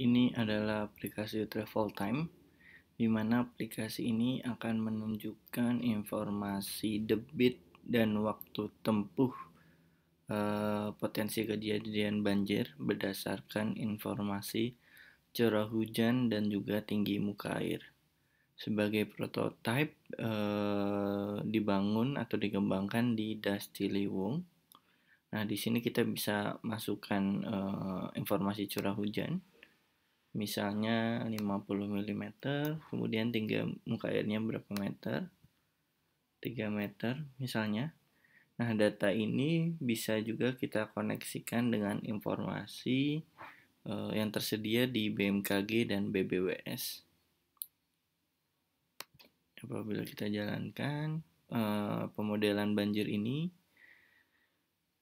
Ini adalah aplikasi Travel Time, di mana aplikasi ini akan menunjukkan informasi debit dan waktu tempuh eh, potensi kejadian banjir berdasarkan informasi curah hujan dan juga tinggi muka air. Sebagai prototipe eh, dibangun atau dikembangkan di Das Ciliwung. Nah, di sini kita bisa masukkan eh, informasi curah hujan misalnya 50 mm kemudian tinggi muka airnya berapa meter 3 meter misalnya nah data ini bisa juga kita koneksikan dengan informasi uh, yang tersedia di BMKG dan BBWS apabila kita jalankan uh, pemodelan banjir ini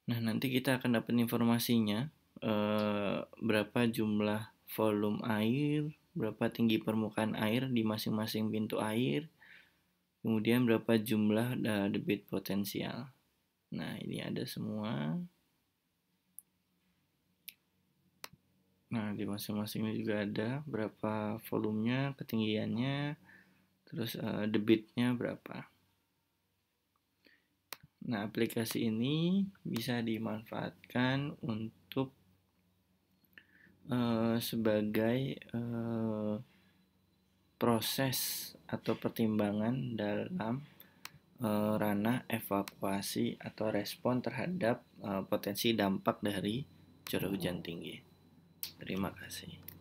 nah nanti kita akan dapat informasinya uh, berapa jumlah volume air, berapa tinggi permukaan air di masing-masing pintu air, kemudian berapa jumlah debit potensial. Nah, ini ada semua. Nah, di masing masing ini juga ada berapa volumenya, ketinggiannya, terus eh, debitnya berapa. Nah, aplikasi ini bisa dimanfaatkan untuk Eh, sebagai uh, proses atau pertimbangan dalam uh, ranah evakuasi atau respon terhadap uh, potensi dampak dari curah hujan tinggi. Terima kasih.